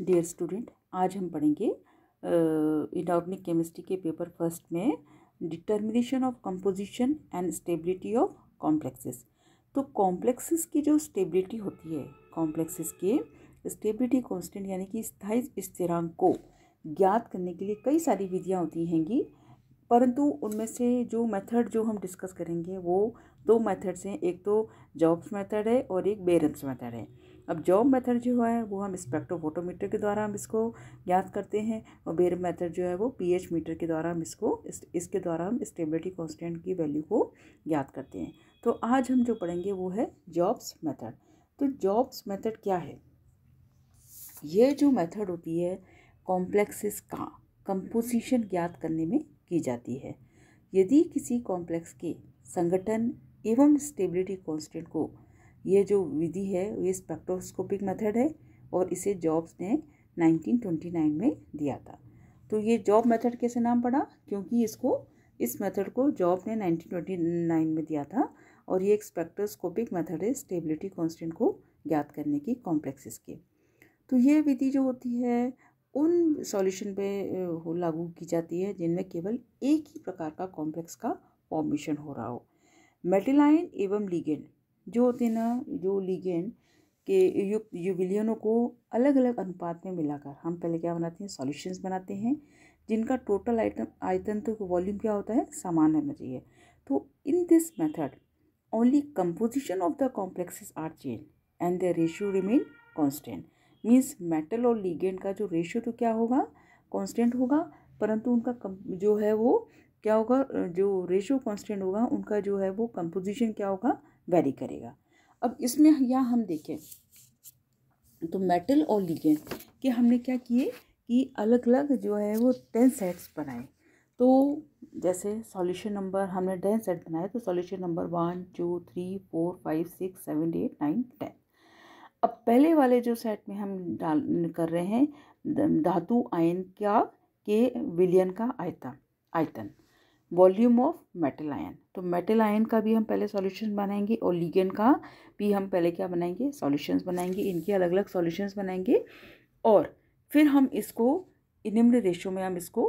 dear student आज हम पढ़ेंगे इडाउटनिक केमिस्ट्री के पेपर फर्स्ट में determination of composition and stability of complexes तो कॉम्प्लेक्सेस की जो स्टेबिलिटी होती है कॉम्प्लेक्सेस के स्टेबिलिटी कांस्टेंट यानी कि स्थायी स्थिरांक को ज्ञात करने के लिए कई सारी विधियाँ होती हैंगी परंतु उनमें से जो मेथड जो हम डिस्कस करेंगे वो दो मेथड्स हैं एक तो जॉब्स मेथड है और एक बेरेंस मेथड है अब जॉब मेथड जो है वो हम स्पेक्ट्रोफोटोमीटर के द्वारा हम इसको ज्ञात करते हैं और बेर मेथड जो है वो पीएच मीटर के द्वारा हम इसको इस, इसके द्वारा हम स्टेबिलिटी कॉन्स्टेंट की वैल्यू को ज्ञात करते हैं तो आज हम जो पढ़ेंगे वो है जॉब्स मेथड तो जॉब्स मेथड क्या है ये जो मेथड होती है कॉम्प्लेक्सेस का कंपोजिशन ज्ञात करने में की जाती है यदि किसी कॉम्प्लेक्स के संगठन एवं स्टेबिलिटी कॉन्स्टेंट को ये जो विधि है ये स्पेक्ट्रोस्कोपिक मेथड है और इसे जॉब्स ने 1929 में दिया था तो ये जॉब मेथड कैसे नाम पड़ा क्योंकि इसको इस मेथड को जॉब ने 1929 में दिया था और ये एक स्पेक्ट्रोस्कोपिक मेथड है स्टेबिलिटी कांस्टेंट को ज्ञात करने की कॉम्प्लेक्सेस के तो ये विधि जो होती है उन सॉल्यूशन पे लागू की जाती है जिनमें केवल एक ही प्रकार का कॉम्प्लेक्स का फॉर्मेशन हो रहा हो मेटिलाइन एवं लीगेंड जो होते ना जो लिगेंड के युक्त युविलियनों को अलग अलग अनुपात में मिलाकर हम पहले क्या बनाते हैं सॉल्यूशंस बनाते हैं जिनका टोटल आइटम आयतन तो वॉल्यूम क्या होता है समान होना चाहिए तो in this method only composition of the complexes are change and the ratio remain constant means metal और लिगेंड का जो रेशियो तो क्या होगा कॉन्स्टेंट होगा परंतु उनका कम जो है वो क्या होगा जो रेशियो कॉन्स्टेंट होगा उनका जो है वो कंपोजिशन क्या होगा वेरी करेगा अब इसमें या हम देखें तो मेटल और लीगेंड के हमने क्या किए कि अलग अलग जो है वो टेन सेट्स बनाए तो जैसे सॉल्यूशन नंबर हमने टेन सेट बनाए तो solution number one two three four five six seven eight nine ten अब पहले वाले जो सेट में हम डाल कर रहे हैं धातु आयन क्या के विलियन का आयतन आयतन वॉल्यूम ऑफ मेटल आयन तो मेटल आयन का भी हम पहले सॉल्यूशन बनाएंगे और लीगन का भी हम पहले क्या बनाएंगे सॉल्यूशंस बनाएंगे इनके अलग अलग सॉल्यूशंस बनाएंगे और फिर हम इसको निम्न रेशो में हम इसको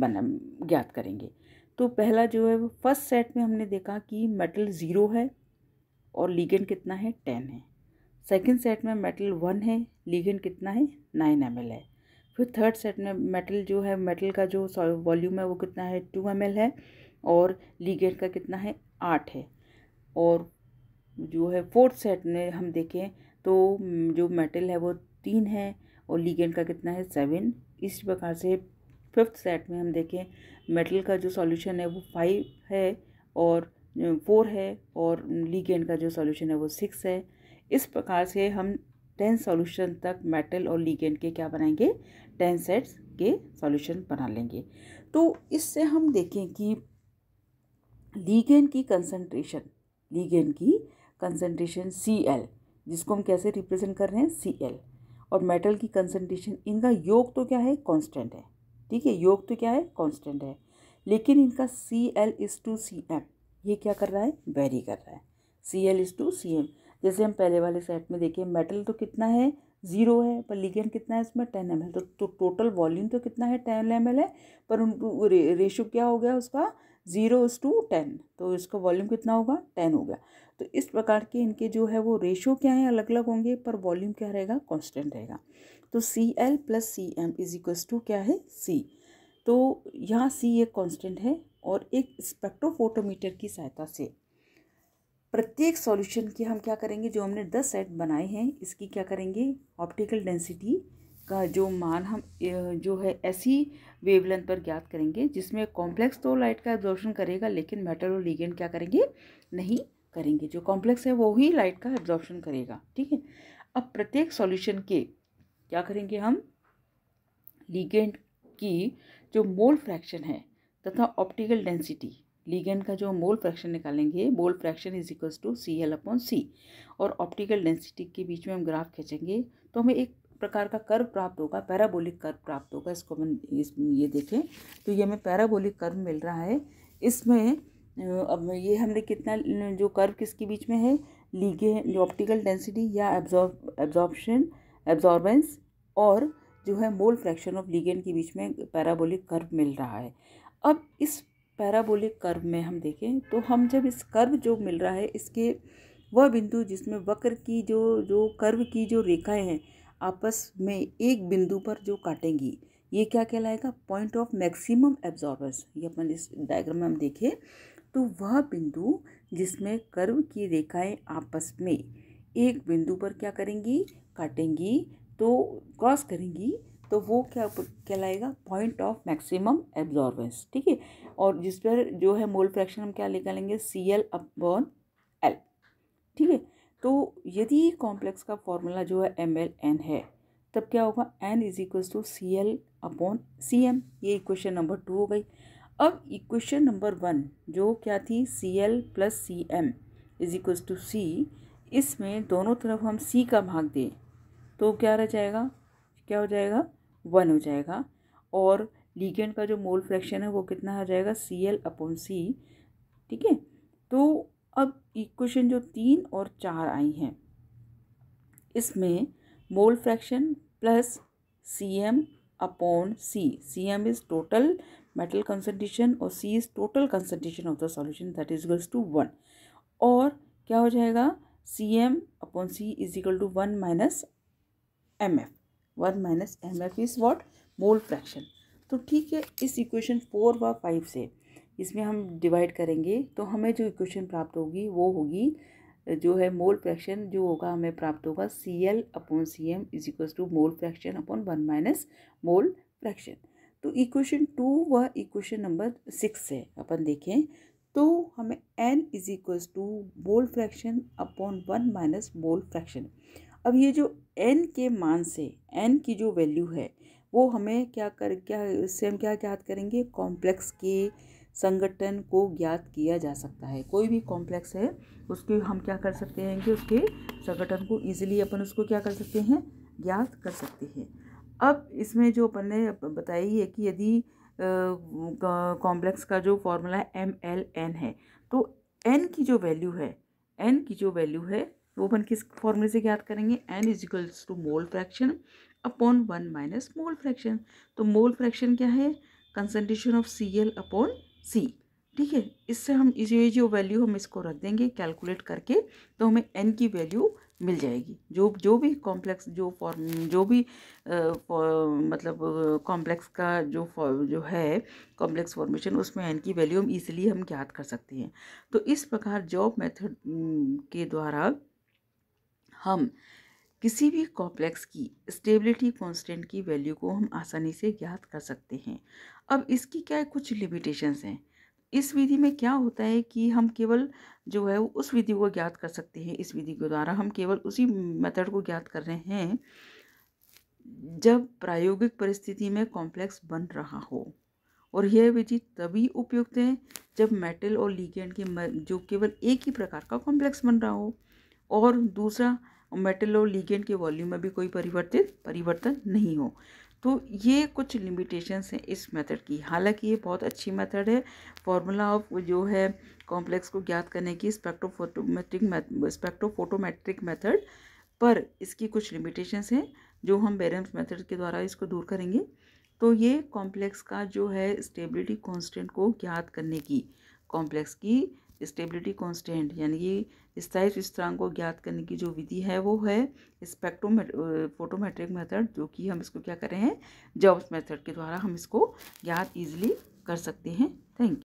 बना ज्ञात करेंगे तो पहला जो है वो फर्स्ट सेट में हमने देखा कि मेटल ज़ीरो है और लीगन कितना है टेन है सेकेंड सेट में मेटल वन है लीगन कितना है नाइन एम है फिर थर्ड सेट में मेटल जो है मेटल का जो वॉल्यूम है वो कितना है टू एम है और लीगेट का कितना है आठ है और जो है फोर्थ सेट में हम देखें तो जो मेटल है वो तीन है और लीगेंट का कितना है सेवन इस प्रकार से फिफ्थ सेट में हम देखें मेटल का जो सॉल्यूशन है वो फाइव है और फोर है और लीगेंट का जो सॉल्यूशन है वो सिक्स है इस प्रकार से हम टेन सॉल्यूशन तक मेटल और लीगेंड के क्या बनाएंगे टेन सेट्स के सॉल्यूशन बना लेंगे तो इससे हम देखें कि लीगेंड की कंसंट्रेशन लीगेंड की कंसंट्रेशन सी एल जिसको हम कैसे रिप्रेजेंट कर रहे हैं सी एल और मेटल की कंसंट्रेशन इनका योग तो क्या है कांस्टेंट है ठीक है योग तो क्या है कांस्टेंट है लेकिन इनका C L is to C M ये क्या कर रहा है वेरी कर रहा है C L is to C M जैसे हम पहले वाले सेट में देखें मेटल तो कितना है ज़ीरो है पर लिगेंड कितना है इसमें टेन एम तो, तो टोटल वॉल्यूम तो कितना है टेन एम है पर उन रे, रेशो क्या हो गया उसका ज़ीरो इस टू टेन तो इसका वॉल्यूम कितना होगा टेन हो गया तो इस प्रकार के इनके जो है वो रेशो तो क्या है अलग अलग होंगे पर वॉल्यूम क्या रहेगा कॉन्स्टेंट रहेगा तो C L plus C M is equals to क्या है सी तो यहाँ सी एक कॉन्स्टेंट है और एक स्पेक्ट्रोफोटोमीटर की सहायता से प्रत्येक सॉल्यूशन की हम क्या करेंगे जो हमने दस सेट बनाए हैं इसकी क्या करेंगे ऑप्टिकल डेंसिटी का जो मान हम जो है ऐसी वेवलेंथ पर ज्ञात करेंगे जिसमें कॉम्प्लेक्स तो लाइट का एब्जॉर्प्शन करेगा लेकिन मेटल और लिगेंड क्या करेंगे नहीं करेंगे जो कॉम्प्लेक्स है वो ही लाइट का एब्जॉर्प्शन करेगा ठीक है अब प्रत्येक सॉल्यूशन के क्या करेंगे हम लिगेंड की जो मोल फ्रैक्शन है तथा ऑप्टिकल डेंसिटी लीगेंड का जो मोल फ्रैक्शन निकालेंगे mole fraction is equals to C L upon C और ऑप्टिकल डेंसिटी के बीच में हम ग्राफ खींचेंगे तो हमें एक प्रकार का कर्व प्राप्त होगा पैराबोलिक कर्व प्राप्त होगा इसको हम इस ये देखें तो ये हमें पैराबोलिक कर्व मिल रहा है इसमें अब ये हमने कितना जो कर्व किसके बीच में है लीगे ऑप्टिकल डेंसिटी या एब्जॉर्ब एब्जॉर्बेंस और जो है मोल फ्रैक्शन ऑफ लीगेंड के बीच में पैराबोलिक कर्व मिल रहा है अब इस पैराबोलिक कर्व में हम देखें तो हम जब इस कर्व जो मिल रहा है इसके वह बिंदु जिसमें वक्र की जो जो कर्व की जो रेखाएं हैं आपस में एक बिंदु पर जो काटेंगी ये क्या कहलाएगा पॉइंट ऑफ मैक्सिमम एब्जॉर्बर्स ये अपन इस डायग्राम में हम देखें तो वह बिंदु जिसमें कर्व की रेखाएं आपस में एक बिंदु पर क्या करेंगी काटेंगी तो क्रॉस करेंगी तो वो क्या कहलाएगा पॉइंट ऑफ मैक्सिमम एब्जॉर्बेंस ठीक है और जिस पर जो है मोल फ्रैक्शन हम क्या निकालेंगे सी एल अपॉन एल ठीक है तो यदि कॉम्प्लेक्स का फॉर्मूला जो है एम एल एन है तब क्या होगा N is equal to C L upon C M ये इक्वेशन नंबर टू हो गई अब इक्वेशन नंबर वन जो क्या थी C L plus C M is equal to C इसमें दोनों तरफ हम सी का भाग दें तो क्या रह जाएगा क्या हो जाएगा वन हो जाएगा और लीगेंड का जो मोल फ्रैक्शन है वो कितना आ जाएगा सी एल अपॉन सी ठीक है तो अब इक्वेशन जो तीन और चार आई हैं इसमें mole fraction plus C M upon C C M is total metal concentration और C is total concentration of the solution that is equals to one और क्या हो जाएगा C M upon C is equal to one minus M F one minus M F is what mole fraction तो ठीक है इस equation four व five से इसमें हम डिवाइड करेंगे तो हमें जो इक्वेशन प्राप्त होगी वो होगी जो है मोल फ्रैक्शन जो होगा हमें प्राप्त होगा C L upon C M is equal to mole fraction upon one minus mole fraction तो इक्वेशन टू व इक्वेशन नंबर सिक्स से अपन देखें तो हमें N is equal to mole fraction upon one minus mole fraction अब ये जो एन के मान से एन की जो वैल्यू है वो हमें क्या कर क्या इससे हम क्या ज्ञात करेंगे कॉम्प्लेक्स के संगठन को ज्ञात किया जा सकता है कोई भी कॉम्प्लेक्स है उसके हम क्या कर सकते हैं कि उसके संगठन को ईजिली अपन उसको क्या कर सकते हैं ज्ञात कर सकते हैं अब इसमें जो अपन ने बताई है कि यदि कॉम्प्लेक्स का जो फॉर्मूला एम एल एन है तो एन की जो वैल्यू है एन की जो वैल्यू है वो अपन किस फॉर्मूले से याद करेंगे N is equals to mole fraction upon one minus mole fraction तो मोल फ्रैक्शन क्या है concentration of C L upon C ठीक है इससे हम ये जो वैल्यू हम इसको रख देंगे कैलकुलेट करके तो हमें एन की वैल्यू मिल जाएगी जो जो भी कॉम्प्लेक्स जो फॉर्म जो भी आ, मतलब कॉम्प्लेक्स का जो जो है कॉम्प्लेक्स फॉर्मेशन उसमें एन की वैल्यू हम ईजिली हम ज्ञात कर सकते हैं तो इस प्रकार जॉब मेथड के द्वारा हम किसी भी कॉम्प्लेक्स की स्टेबिलिटी कांस्टेंट की वैल्यू को हम आसानी से ज्ञात कर सकते हैं अब इसकी क्या है कुछ लिमिटेशंस हैं इस विधि में क्या होता है कि हम केवल जो है उस विधि को ज्ञात कर सकते हैं इस विधि के द्वारा हम केवल उसी मेथड को ज्ञात कर रहे हैं जब प्रायोगिक परिस्थिति में कॉम्प्लेक्स बन रहा हो और यह विधि तभी उपयुक्त है जब मेटल और लीगेंड के जो केवल एक ही प्रकार का कॉम्प्लेक्स बन रहा हो और दूसरा और मेटल और लीगेंड के वॉल्यूम में भी कोई परिवर्तित परिवर्तन नहीं हो तो ये कुछ लिमिटेशंस हैं इस मेथड की हालांकि ये बहुत अच्छी मेथड है फॉर्मूला ऑफ जो है कॉम्प्लेक्स को ज्ञात करने की स्पेक्ट्रोफोटोमेट्रिक स्पेक्ट्रोफोटोमेट्रिक मेथड पर इसकी कुछ लिमिटेशंस हैं जो हम बेरम्स मेथड के द्वारा इसको दूर करेंगे तो ये कॉम्प्लेक्स का जो है स्टेबिलिटी कॉन्स्टेंट को ज्ञात करने की कॉम्प्लेक्स की स्टेबिलिटी कांस्टेंट यानी कि स्थायी स्थिरांक को ज्ञात करने की जो विधि है वो है स्पेक्ट्रोमेट फोटोमेट्रिक मेथड जो कि हम इसको क्या करें हैं जॉब्स मेथड के द्वारा हम इसको ज्ञात ईजिली कर सकते हैं थैंक यू